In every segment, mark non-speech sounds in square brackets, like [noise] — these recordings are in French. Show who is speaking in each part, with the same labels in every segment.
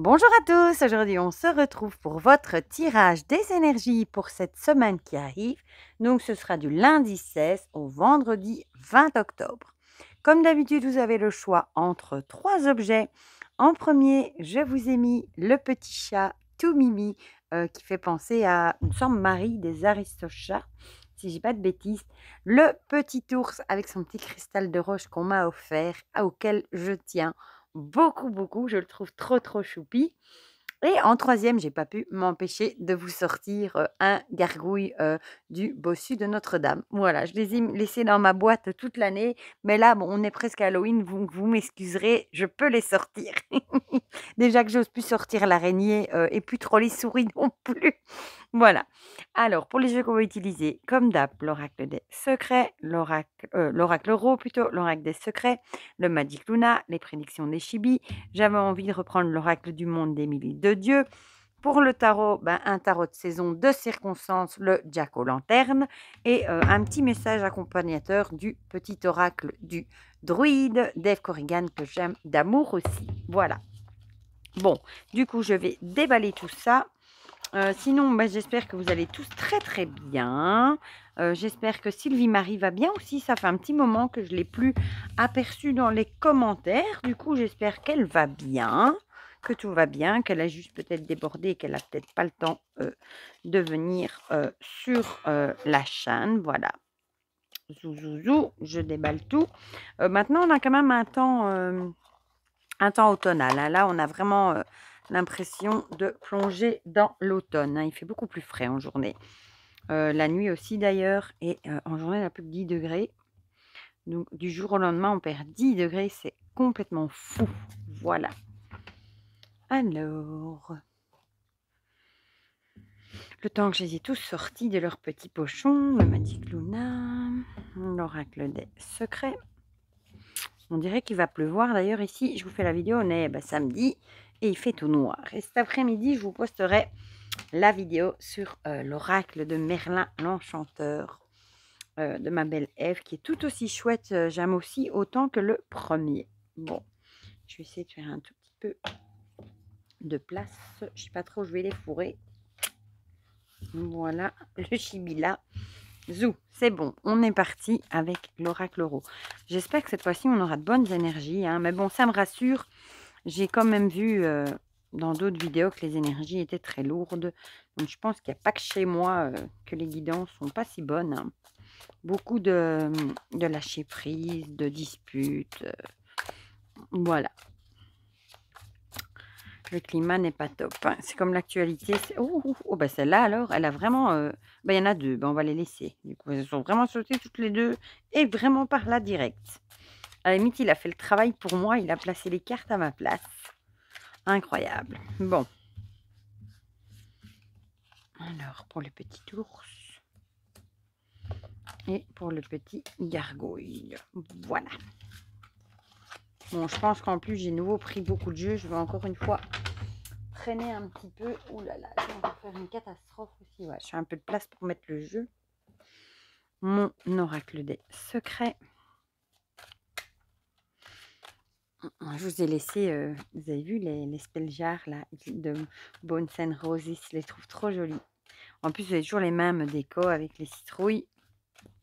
Speaker 1: Bonjour à tous, aujourd'hui on se retrouve pour votre tirage des énergies pour cette semaine qui arrive. Donc ce sera du lundi 16 au vendredi 20 octobre. Comme d'habitude, vous avez le choix entre trois objets. En premier, je vous ai mis le petit chat tout mimi euh, qui fait penser à une sorte Marie des Aristochats, si j'ai pas de bêtises. Le petit ours avec son petit cristal de roche qu'on m'a offert, auquel je tiens beaucoup, beaucoup. Je le trouve trop, trop choupi. Et en troisième, j'ai pas pu m'empêcher de vous sortir euh, un gargouille euh, du bossu de Notre-Dame. Voilà, je les ai laissés dans ma boîte toute l'année, mais là, bon, on est presque Halloween, vous m'excuserez, je peux les sortir. [laughs] [laughs] Déjà que j'ose plus sortir l'araignée euh, et plus trop les souris non plus. [laughs] voilà. Alors, pour les jeux qu'on va utiliser, comme d'hab, l'oracle des secrets, l'oracle euh, l'oracle euro plutôt, l'oracle des secrets, le Magic Luna, les prédictions des chibis. J'avais envie de reprendre l'oracle du monde d'Émilie de Dieu. Pour le tarot, ben, un tarot de saison de circonstances, le jack aux lanterne, et euh, un petit message accompagnateur du petit oracle du druide, Dave Corrigan, que j'aime d'amour aussi. Voilà. Bon, du coup, je vais déballer tout ça. Euh, sinon, bah, j'espère que vous allez tous très très bien. Euh, j'espère que Sylvie Marie va bien aussi. Ça fait un petit moment que je ne l'ai plus aperçue dans les commentaires. Du coup, j'espère qu'elle va bien, que tout va bien, qu'elle a juste peut-être débordé et qu'elle n'a peut-être pas le temps euh, de venir sur la chaîne. Voilà. zouzouzou, je déballe tout. maintenant, on a quand même un temps un temps automnal. Hein. Là, on a vraiment euh, l'impression de plonger dans l'automne. Hein. Il fait beaucoup plus frais en journée. Euh, la nuit aussi d'ailleurs. Et euh, en journée, n'y a plus de 10 degrés. Donc du jour au lendemain, on perd 10 degrés. C'est complètement fou. Voilà. Alors... Le temps que je les ai tous sortis de leur petit pochon, le Magic Luna, l'oracle des secrets. On dirait qu'il va pleuvoir. D'ailleurs, ici, je vous fais la vidéo, on est bah, samedi et il fait tout noir. Et cet après-midi, je vous posterai la vidéo sur euh, l'oracle de Merlin l'Enchanteur euh, de ma belle Ève, qui est tout aussi chouette. Euh, j'aime aussi autant que le premier. Bon, je vais essayer de faire un tout petit peu de place. Je sais pas trop où je vais les fourrer. Voilà, le chibila. Zou, c'est bon, on est parti avec l'oracle euro. J'espère que cette fois-ci, on aura de bonnes énergies. Hein, mais bon, ça me rassure. J'ai quand même vu euh, dans d'autres vidéos que les énergies étaient très lourdes. Donc, je pense qu'il n'y a pas que chez moi euh, que les guidances sont pas si bonnes. Hein. Beaucoup de, lâcher prise, de disputes. Euh, voilà. Le climat n'est pas top. Hein. C'est comme l'actualité. Oh oh, oh, oh, bah celle-là alors, elle a vraiment... Euh, bah, il y en a deux, bah, on va les laisser. Du coup, elles sont vraiment sautées toutes les deux et vraiment par là direct. À il a fait le travail pour moi, il a placé les cartes à ma place. Incroyable. Bon. Alors, pour le petit ours. Et pour le petit gargouille. Voilà. Bon, je pense qu'en plus, j'ai nouveau pris beaucoup de jeux. Je vais encore une fois traîner un petit peu. Ouh là là, je vais faire une catastrophe aussi. Je fais un peu de place pour mettre le jeu. Mon oracle des secrets. Mm, mm, je vous ai laissé, euh, vous avez vu les, les là, de Bones and Roses, je les trouve trop jolis. En plus, vous toujours les mêmes décos avec les citrouilles,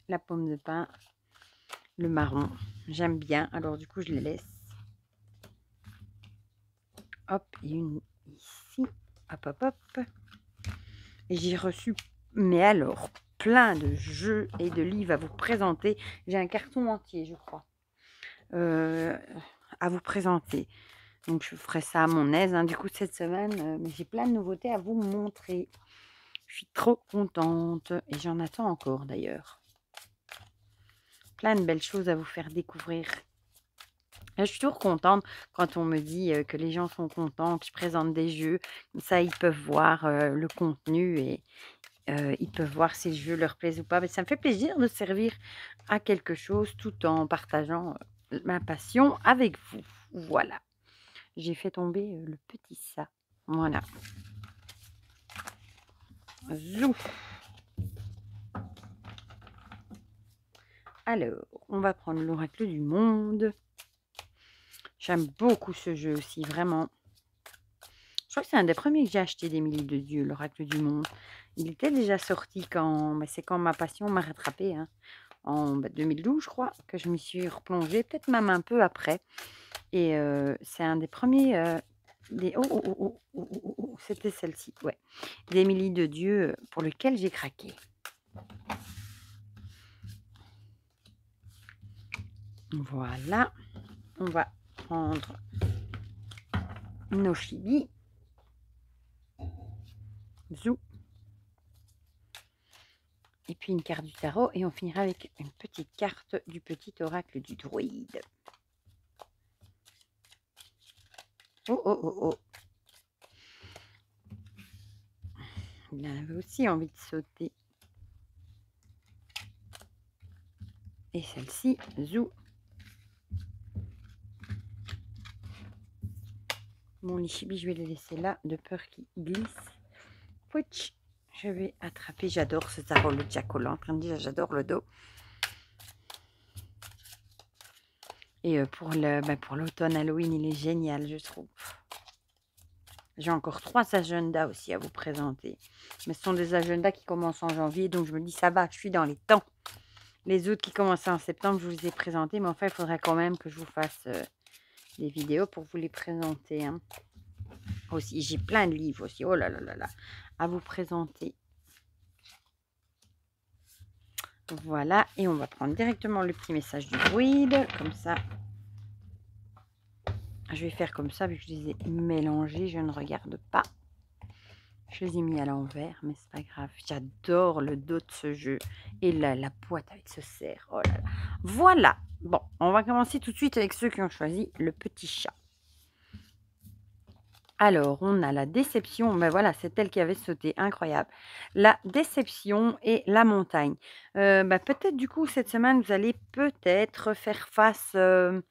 Speaker 1: la pomme de pin, le marron. J'aime bien, alors du coup, je les laisse. Hop, une ici. Hop, hop, hop. J'ai reçu, mais alors, plein de jeux et de livres à vous présenter. J'ai un carton entier, je crois, euh, à vous présenter. Donc, je ferai ça à mon aise. Hein, du coup, cette semaine, euh, Mais j'ai plein de nouveautés à vous montrer. Je suis trop contente. Et j'en attends encore, d'ailleurs. Plein de belles choses à vous faire découvrir. Je suis toujours contente quand on me dit que les gens sont contents, que je présente des jeux. Ça, ils peuvent voir le contenu et ils peuvent voir si le jeu leur plaise ou pas. Mais ça me fait plaisir de servir à quelque chose tout en partageant ma passion avec vous. Voilà. J'ai fait tomber le petit ça. Voilà. Zou. Alors, on va prendre l'oracle du monde. J'aime beaucoup ce jeu aussi, vraiment. Je crois que c'est un des premiers que j'ai acheté d'Émilie de Dieu, l'oracle du monde. Il était déjà sorti quand... c'est quand ma passion m'a rattrapée. Hein. En 2012, bah, je crois, que je m'y suis replongée. Peut-être même un peu après. Et euh, c'est un des premiers... Euh, des... Oh oh oh, oh, oh, oh, oh c'était celle-ci, ouais. D'Émilie de Dieu, pour lequel j'ai craqué. Voilà. On va prendre nos chibis. Zou. Et puis une carte du tarot. Et on finira avec une petite carte du petit oracle du druide. Oh, oh, oh, oh. Il avait aussi envie de sauter. Et celle-ci, zou. Mon lichibi, je vais le laisser là, de peur qu'il glisse. Je vais attraper, j'adore ce tarot de En train j'adore le dos. Et euh, bah, pour l'automne Halloween, il est génial, je trouve. J'ai encore trois agendas aussi à vous présenter. Mais ce sont des agendas qui commencent en janvier, donc je me dis ça va, je suis dans les temps. Les autres qui commencent en septembre, je vous les ai présentés, mais enfin, il faudrait quand même que je vous fasse euh, des vidéos pour vous les présenter. Hein. Aussi, j'ai plein de livres aussi. Oh là là là là. À vous présenter. Voilà. Et on va prendre directement le petit message du druide. Comme ça. Je vais faire comme ça, vu que je les ai mélangés. Je ne regarde pas. Je les ai mis à l'envers, mais c'est pas grave. J'adore le dos de ce jeu. Et la, la boîte avec ce cerf. Oh Voilà. Bon, on va commencer tout de suite avec ceux qui ont choisi le petit chat. Alors, on a la déception. Ben voilà, c'est elle qui avait sauté. Incroyable. La déception et la montagne. Euh, ben peut-être du coup, cette semaine, vous allez peut-être faire face... Euh,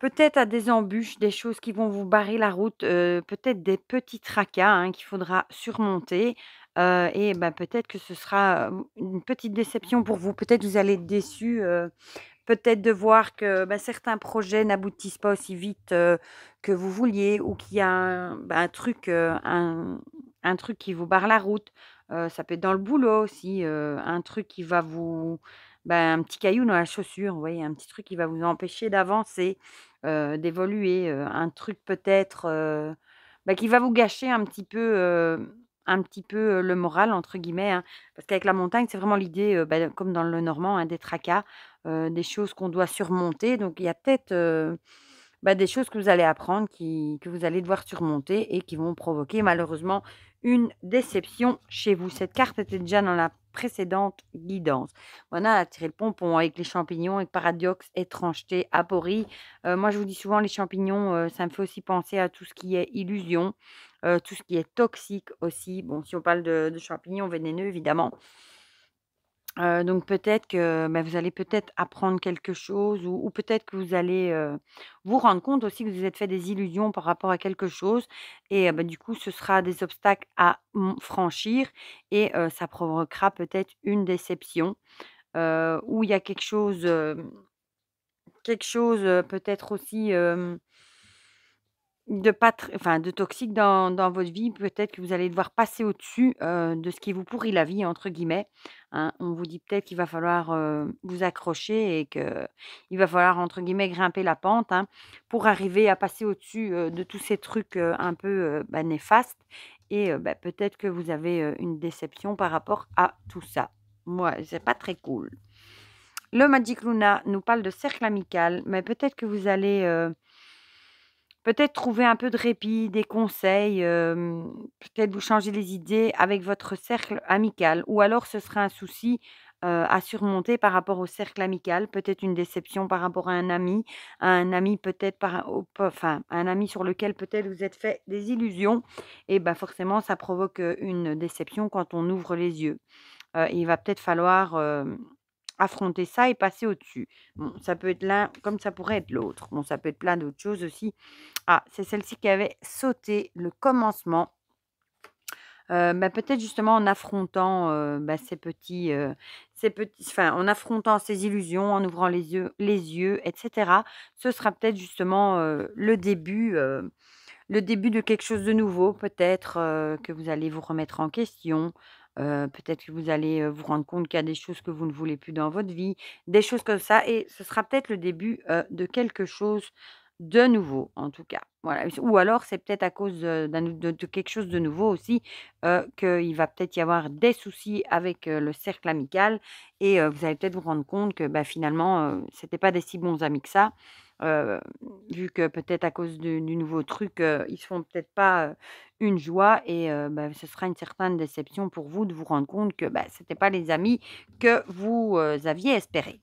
Speaker 1: peut-être à des embûches, des choses qui vont vous barrer la route, euh, peut-être des petits tracas hein, qu'il faudra surmonter. Euh, et bah, peut-être que ce sera une petite déception pour vous. Peut-être vous allez être déçu. peut-être de voir que bah, certains projets n'aboutissent pas aussi vite que vous vouliez ou qu'il y a un, bah, truc, un, truc qui vous barre la route. ça peut être dans le boulot aussi, un truc qui va vous... un petit caillou dans la chaussure, vous voyez, un petit truc qui va vous empêcher d'avancer, d'évoluer, un truc peut-être qui va vous gâcher un petit peu un petit peu le moral, entre guillemets, hein, parce qu'avec la montagne, c'est vraiment l'idée, bah, comme dans le Normand, hein, des tracas, des choses qu'on doit surmonter. Donc, il y a peut-être bah, des choses que vous allez apprendre, que vous allez devoir surmonter et qui vont provoquer malheureusement une déception chez vous. Cette carte était déjà dans la précédente guidance. Voilà, tirer le pompon avec les champignons, et paradoxe étrangeté, aporie. Euh, moi, je vous dis souvent, les champignons, euh, ça me fait aussi penser à tout ce qui est illusion, euh, tout ce qui est toxique aussi. Bon, si on parle de champignons vénéneux, évidemment donc peut-être que, bah, vous allez peut-être apprendre quelque chose ou peut-être que vous allez, vous rendre compte aussi que vous vous êtes fait des illusions par rapport à quelque chose et bah, du coup, ce sera des obstacles à franchir et ça provoquera peut-être une déception, ou où il y a quelque chose, quelque chose, peut-être aussi, de toxique dans votre vie. Peut-être que vous allez devoir passer au-dessus, de ce qui «vous pourrit la vie» entre guillemets. Hein, on vous dit peut-être qu'il va falloir euh, vous accrocher et qu'il va falloir, entre guillemets, grimper la pente hein, pour arriver à passer au-dessus euh, de tous ces trucs euh, un peu bah, néfastes. Et bah, peut-être que vous avez une déception par rapport à tout ça. Moi, c'est pas très cool. Le Magic Luna nous parle de cercle amical, mais peut-être que vous allez peut-être trouver un peu de répit, des conseils, peut-être vous changer les idées avec votre cercle amical, ou alors ce sera un souci à surmonter par rapport au cercle amical, peut-être une déception par rapport à un ami, un ami peut-être un ami sur lequel peut-être vous êtes fait des illusions, et ben forcément ça provoque une déception quand on ouvre les yeux. il va peut-être falloir affronter ça et passer au-dessus. Bon, ça peut être l'un comme ça pourrait être l'autre. Bon, ça peut être plein d'autres choses aussi. Ah, c'est celle-ci qui avait sauté le commencement. Euh, bah, peut-être justement en affrontant euh, bah, ces petits, euh, ces petits, enfin, en affrontant ces illusions, en ouvrant les yeux, les yeux, etc. Ce sera peut-être justement le début, le début de quelque chose de nouveau, peut-être que vous allez vous remettre en question, euh, peut-être que vous allez vous rendre compte qu'il y a des choses que vous ne voulez plus dans votre vie, des choses comme ça. Et ce sera peut-être le début de quelque chose de nouveau, en tout cas. Ou alors, c'est peut-être à cause de, quelque chose de nouveau aussi qu'il va peut-être y avoir des soucis avec le cercle amical et vous allez peut-être vous rendre compte que bah, finalement, c'était pas des si bons amis que ça euh, vu que peut-être à cause du nouveau truc, euh, ils ne font peut-être pas euh, une joie et bah, ce sera une certaine déception pour vous de vous rendre compte que bah, ce n'était pas les amis que vous aviez espéré.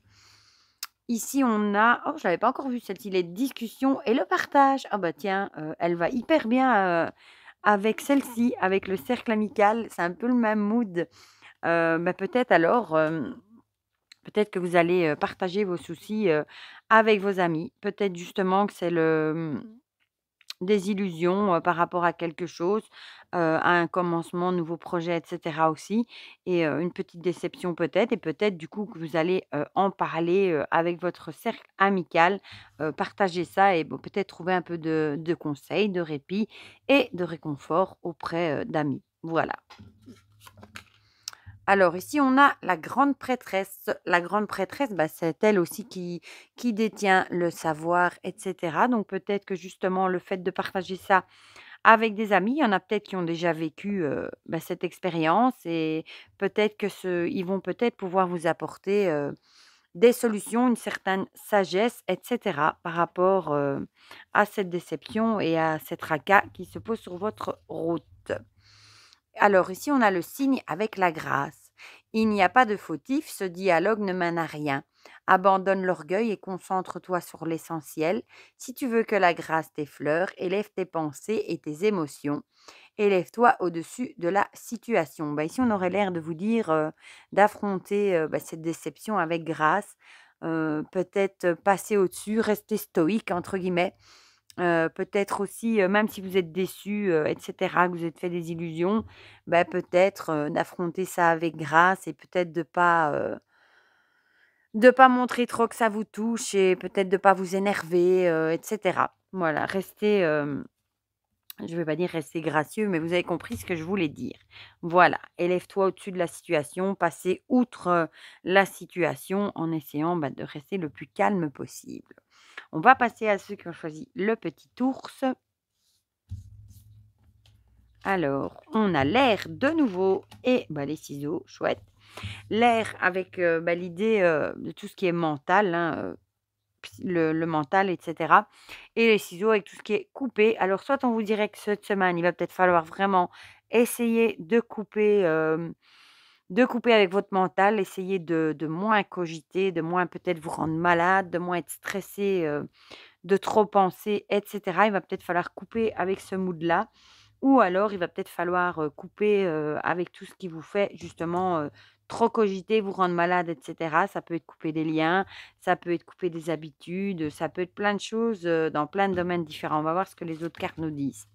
Speaker 1: Ici, on a, oh, je n'avais pas encore vu celle-ci, les discussions et le partage. Ah bah tiens, elle va hyper bien avec celle-ci, avec le cercle amical, c'est un peu le même mood. Mais bah, peut-être alors Peut-être que vous allez partager vos soucis avec vos amis. Peut-être justement que c'est le mmh, des illusions par rapport à quelque chose, à un commencement, nouveau projet, etc. aussi, et une petite déception peut-être, et peut-être du coup que vous allez en parler avec votre cercle amical, partager ça et peut-être trouver un peu de, de conseils, de répit et de réconfort auprès d'amis. Voilà. Alors ici, on a la grande prêtresse. La grande prêtresse, bah, c'est elle aussi qui, détient le savoir, etc. Donc peut-être que justement le fait de partager ça avec des amis, il y en a peut-être qui ont déjà vécu euh, bah, cette expérience et peut-être que vont peut-être pouvoir vous apporter euh, des solutions, une certaine sagesse, etc. par rapport euh, à cette déception et à cette tracas qui se pose sur votre route. Alors ici, on a le signe avec la grâce. Il n'y a pas de fautif, ce dialogue ne mène à rien. Abandonne l'orgueil et concentre-toi sur l'essentiel. Si tu veux que la grâce t'effleure, élève tes pensées et tes émotions. Élève-toi au-dessus de la situation. Ben, ici, on aurait l'air de vous dire euh, d'affronter euh, ben, cette déception avec grâce, euh, peut-être passer au-dessus, rester stoïque, entre guillemets peut-être aussi, même si vous êtes déçu, etc., que vous êtes fait des illusions, bah, peut-être d'affronter ça avec grâce et peut-être de pas de pas montrer trop que ça vous touche et peut-être de pas vous énerver, etc. Voilà, restez, je ne vais pas dire restez gracieux, mais vous avez compris ce que je voulais dire. Voilà, élève-toi au-dessus de la situation, passez outre la situation en essayant bah, de rester le plus calme possible. On va passer à ceux qui ont choisi le petit ours. Alors, on a l'air de nouveau et bah, les ciseaux, chouette. L'air avec euh, bah, l'idée euh, de tout ce qui est mental, hein, euh, le, mental, etc. Et les ciseaux avec tout ce qui est coupé. Alors, soit on vous dirait que cette semaine, il va peut-être falloir vraiment essayer de couper de couper avec votre mental, essayer de, moins cogiter, de moins peut-être vous rendre malade, de moins être stressé, euh, de trop penser, etc. Il va peut-être falloir couper avec ce mood-là. Ou alors, il va peut-être falloir couper avec tout ce qui vous fait justement trop cogiter, vous rendre malade, etc. Ça peut être couper des liens, ça peut être couper des habitudes, ça peut être plein de choses dans plein de domaines différents. On va voir ce que les autres cartes nous disent.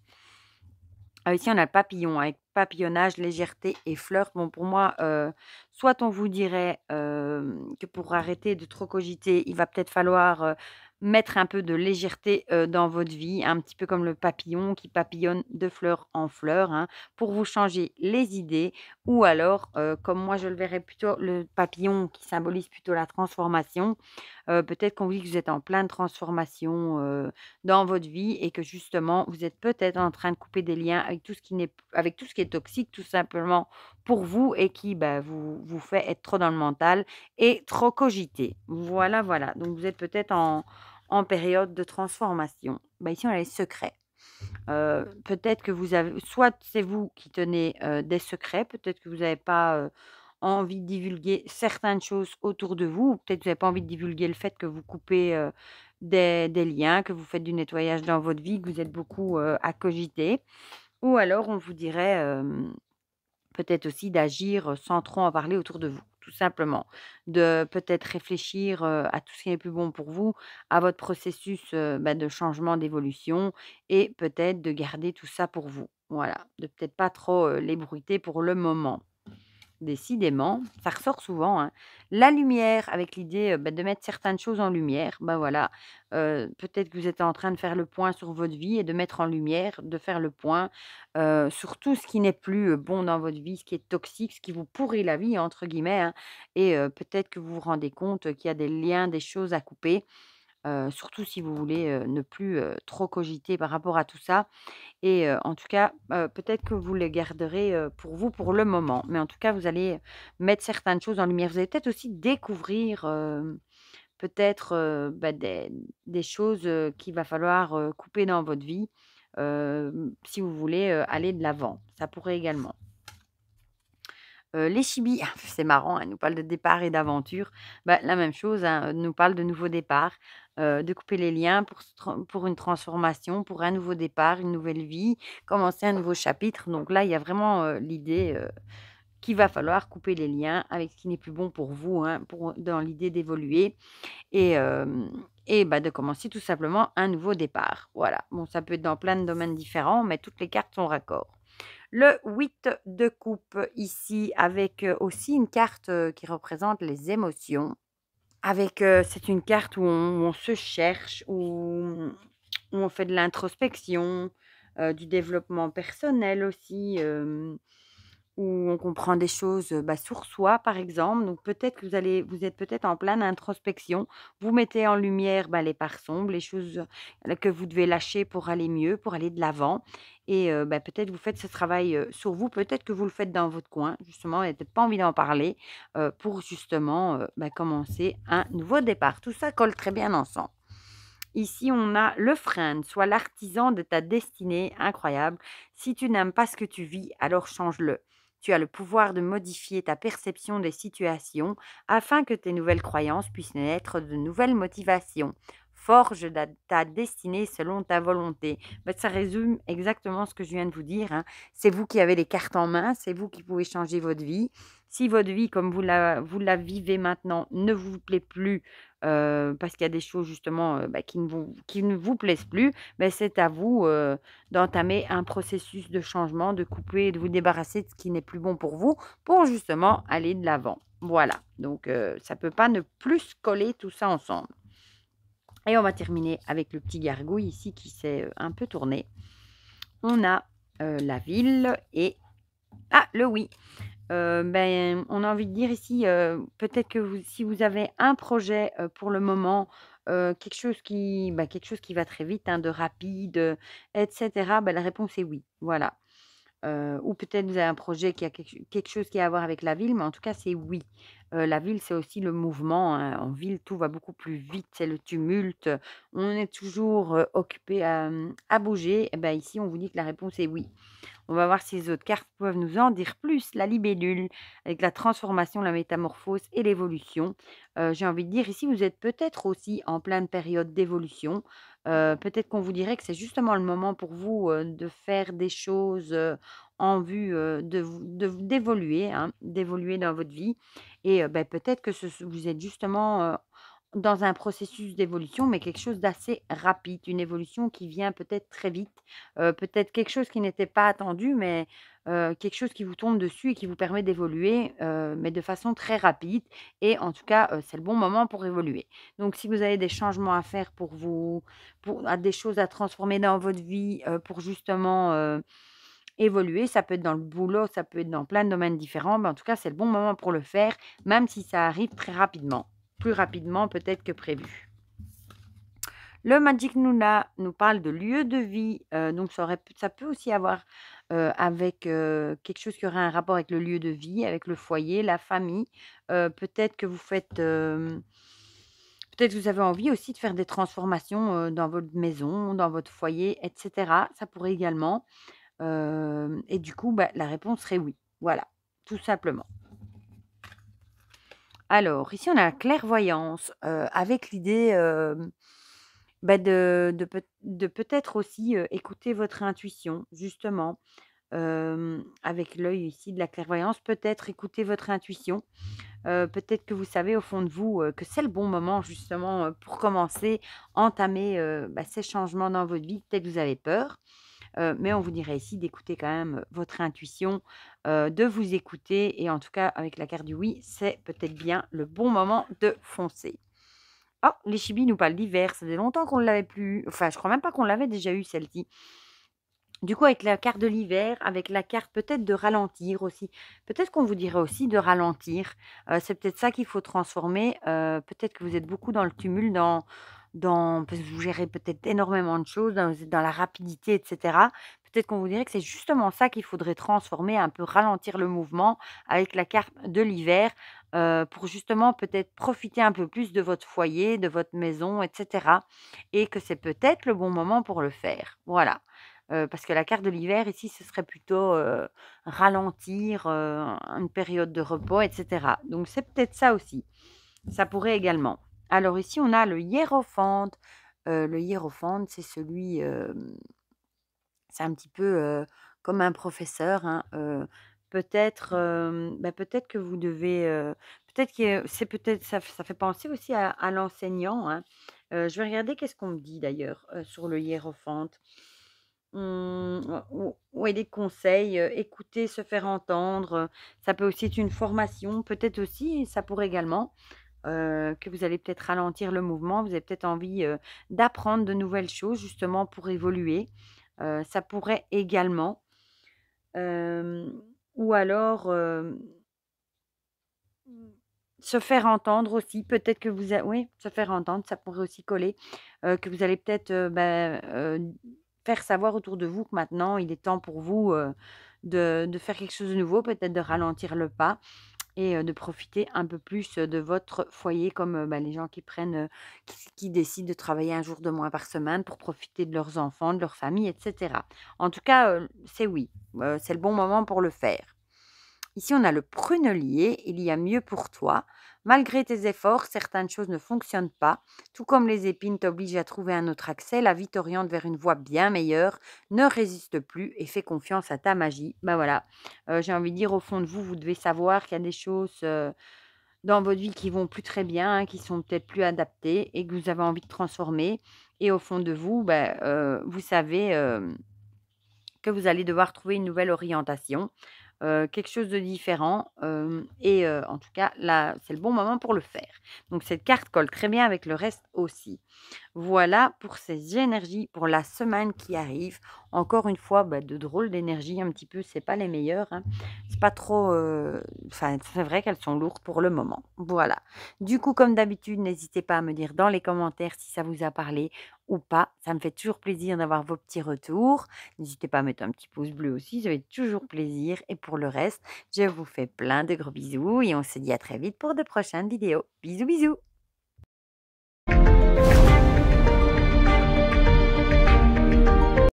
Speaker 1: ici, ah on a le papillon avec papillonnage, légèreté et flirt. Bon, pour moi, euh, soit on vous dirait euh, que pour arrêter de trop cogiter, il va peut-être falloir euh, mettre un peu de légèreté dans votre vie, un petit peu comme le papillon qui papillonne de fleur en fleur, hein, pour vous changer les idées, ou alors, comme moi je le verrais plutôt, le papillon qui symbolise plutôt la transformation, peut-être qu'on vous dit que vous êtes en pleine transformation dans votre vie et que justement, vous êtes peut-être en train de couper des liens avec tout ce qui, n'est, avec tout ce qui est toxique, tout simplement pour vous et qui bah, vous, vous fait être trop dans le mental et trop cogiter. Voilà, voilà. Donc, vous êtes peut-être en en période de transformation. Bah, ici, on a les secrets. Euh, mmh. peut-être que vous avez, soit c'est vous qui tenez euh, des secrets, peut-être que vous n'avez pas envie de divulguer certaines choses autour de vous, peut-être que vous n'avez pas envie de divulguer le fait que vous coupez des, des, liens, que vous faites du nettoyage dans votre vie, que vous êtes beaucoup à cogiter. Ou alors, on vous dirait peut-être aussi d'agir sans trop en parler autour de vous tout simplement. De peut-être réfléchir à tout ce qui est plus bon pour vous, à votre processus bah, de changement, d'évolution, et peut-être de garder tout ça pour vous. Voilà, de peut-être pas trop l'ébruiter pour le moment décidément, ça ressort souvent, hein. la lumière avec l'idée bah, de mettre certaines choses en lumière, ben voilà, peut-être que vous êtes en train de faire le point sur votre vie et de mettre en lumière, de faire le point sur tout ce qui n'est plus bon dans votre vie, ce qui est toxique, ce qui vous pourrit la vie, entre guillemets, hein. et peut-être que vous vous rendez compte qu'il y a des liens, des choses à couper surtout si vous voulez, ne plus, trop cogiter par rapport à tout ça et en tout cas, peut-être que vous les garderez, pour vous pour le moment. Mais en tout cas, vous allez mettre certaines choses en lumière. Vous allez peut-être aussi découvrir, peut-être, bah, des choses, qu'il va falloir, couper dans votre vie, si vous voulez, aller de l'avant. Ça pourrait également les chibis, [laughs] c'est marrant, elle hein, nous parle de départ et d'aventure. Bah, la même chose, hein, nous parle de nouveau départ, de couper les liens pour, pour, une transformation, pour un nouveau départ, une nouvelle vie, commencer un nouveau chapitre. Donc là, il y a vraiment l'idée qu'il va falloir couper les liens avec ce qui n'est plus bon pour vous, hein, dans l'idée d'évoluer et, bah, de commencer tout simplement un nouveau départ. Voilà, bon, ça peut être dans plein de domaines différents, mais toutes les cartes sont raccord. Le 8 de coupe ici avec aussi une carte qui représente les émotions. Avec, c'est une carte où on, se cherche, où, on fait de l'introspection, du développement personnel aussi où on comprend des choses bah, sur soi, par exemple. Donc peut-être que vous, allez, vous êtes peut-être en pleine introspection. Vous mettez en lumière bah, les parts sombres, les choses que vous devez lâcher pour aller mieux, pour aller de l'avant. Et bah, peut-être vous faites ce travail sur vous, peut-être que vous le faites dans votre coin, justement, et peut-être pas envie d'en parler pour justement commencer un nouveau départ. Tout ça colle très bien ensemble. Ici, on a le frein, soit l'artisan de ta destinée incroyable. Si tu n'aimes pas ce que tu vis, alors change-le. Tu as le pouvoir de modifier ta perception des situations afin que tes nouvelles croyances puissent naître de nouvelles motivations forge ta destinée selon ta volonté. Ben, ça résume exactement ce que je viens de vous dire. Hein. C'est vous qui avez les cartes en main, c'est vous qui pouvez changer votre vie. Si votre vie, comme vous la, vous la vivez maintenant, ne vous plaît plus, euh, parce qu'il y a des choses justement euh, bah, qui, ne vous, qui ne vous plaisent plus, bah, c'est à vous euh, d'entamer un processus de changement, de couper, de vous débarrasser de ce qui n'est plus bon pour vous, pour justement aller de l'avant. Voilà, donc ça ne peut pas ne plus coller tout ça ensemble. Et on va terminer avec le petit gargouille ici qui s'est euh, un peu tourné. On a euh, la ville et... Ah, le oui euh, ben, On a envie de dire ici, peut-être que si vous avez un projet pour le moment, quelque, chose qui, ben, quelque chose qui va très vite, hein, de rapide, etc., ben, la réponse est oui. Voilà. Euh, ou peut-être vous avez un projet qui a quelque chose qui a à voir avec la ville, mais en tout cas, c'est oui. Euh, la ville, c'est aussi le mouvement. Hein. En ville, tout va beaucoup plus vite, c'est le tumulte. On est toujours euh, occupé à, mmh, bouger. Et eh ben, ici, on vous dit que la réponse est oui. On va voir si les autres cartes peuvent nous en dire plus. La libellule, avec la transformation, la métamorphose et l'évolution. J'ai envie de dire, ici, vous êtes peut-être aussi en pleine période d'évolution peut-être qu'on vous dirait que c'est justement le moment pour vous de faire des choses en vue de, d'évoluer, hein, d'évoluer dans votre vie. Et ben, peut-être que vous êtes justement dans un processus d'évolution, mais quelque chose d'assez rapide, une évolution qui vient peut-être très vite, euh, peut-être quelque chose qui n'était pas attendu, mais euh, quelque chose qui vous tombe dessus et qui vous permet d'évoluer, euh, mais de façon très rapide. Et en tout cas, c'est le bon moment pour évoluer. Donc, si vous avez des changements à faire pour vous, pour, des choses à transformer dans votre vie, pour justement évoluer. Ça peut être dans le boulot, ça peut être dans plein de domaines différents, mais ben, en tout cas, c'est le bon moment pour le faire, même si ça arrive très rapidement plus rapidement peut-être que prévu. Le Magic Nuna nous parle de lieu de vie, euh, donc ça, aurait, ça, peut aussi avoir euh, avec euh, quelque chose qui aurait un rapport avec le lieu de vie, avec le foyer, la famille. peut-être que vous faites, peut-être vous avez envie aussi de faire des transformations dans votre maison, dans votre foyer, etc. Ça pourrait également. et du coup, bah, la réponse serait oui. Voilà, tout simplement. Alors, ici, on a la clairvoyance avec l'idée bah, de, peut- être aussi écouter votre intuition, justement, avec l'œil ici de la clairvoyance, peut-être écouter votre intuition. peut-être que vous savez au fond de vous que c'est le bon moment justement pour commencer, entamer bah, ces changements dans votre vie. Peut-être que vous avez peur mais on vous dirait ici d'écouter quand même votre intuition, de vous écouter. Et en tout cas, avec la carte du oui, c'est peut-être bien le bon moment de foncer. Oh, les chibis nous parlent d'hiver. Ça faisait longtemps qu'on ne l'avait plus. Enfin, je crois même pas qu'on l'avait déjà eu celle-ci. Du coup, avec la carte de l'hiver, avec la carte peut-être de ralentir aussi. Peut-être qu'on vous dirait aussi de ralentir. c'est peut-être ça qu'il faut transformer. peut-être que vous êtes beaucoup dans le tumulte, dans, dans, parce que vous gérez peut-être énormément de choses, dans, dans la rapidité, etc. Peut-être qu'on vous dirait que c'est justement ça qu'il faudrait transformer, un peu ralentir le mouvement avec la carte de l'hiver pour justement peut-être profiter un peu plus de votre foyer, de votre maison, etc. Et que c'est peut-être le bon moment pour le faire. Voilà. parce que la carte de l'hiver, ici, ce serait plutôt ralentir une période de repos, etc. Donc c'est peut-être ça aussi. Ça pourrait également. Alors ici, on a le hiérophante. Euh, le hiérophante, c'est celui... c'est un petit peu comme un professeur. Hein, peut-être bah, peut-être que vous devez... peut-être que c'est peut-être ça, fait penser aussi à, l'enseignant. Hein. je vais regarder qu'est-ce qu'on me dit d'ailleurs sur le hiérophante. Hum, mmh, est des conseils, écouter, se faire entendre. Ça peut aussi être une formation, peut-être aussi, ça pourrait également euh, que vous allez peut-être ralentir le mouvement, vous avez peut-être envie euh, d'apprendre de nouvelles choses justement pour évoluer. Euh, ça pourrait également. ou alors se faire entendre aussi. Peut-être que vous, oui, se faire entendre, ça pourrait aussi coller. que vous allez peut-être ben, faire savoir autour de vous que maintenant il est temps pour vous de, faire quelque chose de nouveau, peut-être de ralentir le pas et de profiter un peu plus de votre foyer, comme bah, les gens qui prennent, qui, décident de travailler un jour de moins par semaine pour profiter de leurs enfants, de leur famille, etc. En tout cas, c'est oui, c'est le bon moment pour le faire. Ici, on a le prunelier, il y a mieux pour toi. Malgré tes efforts, certaines choses ne fonctionnent pas. Tout comme les épines t'obligent à trouver un autre accès, la vie t'oriente vers une voie bien meilleure. Ne résiste plus et fais confiance à ta magie. Ben voilà, euh, j'ai envie de dire au fond de vous, vous devez savoir qu'il y a des choses euh, dans votre vie qui vont plus très bien, hein, qui sont peut-être plus adaptées et que vous avez envie de transformer. Et au fond de vous, bah, euh, vous savez que vous allez devoir trouver une nouvelle orientation quelque chose de différent. et en tout cas, là, c'est le bon moment pour le faire. Donc, cette carte colle très bien avec le reste aussi. Voilà pour ces énergies pour la semaine qui arrive. Encore une fois, bah, de drôles d'énergie un petit peu, c'est pas les meilleures. Hein. C'est pas trop... Euh, c'est vrai qu'elles sont lourdes pour le moment. Voilà. Du coup, comme d'habitude, n'hésitez pas à me dire dans les commentaires si ça vous a parlé ou pas. Ça me fait toujours plaisir d'avoir vos petits retours. N'hésitez pas à mettre un petit pouce bleu aussi, ça fait toujours plaisir. Et pour le reste, je vous fais plein de gros bisous et on se dit à très vite pour de prochaines vidéos. Bisous bisous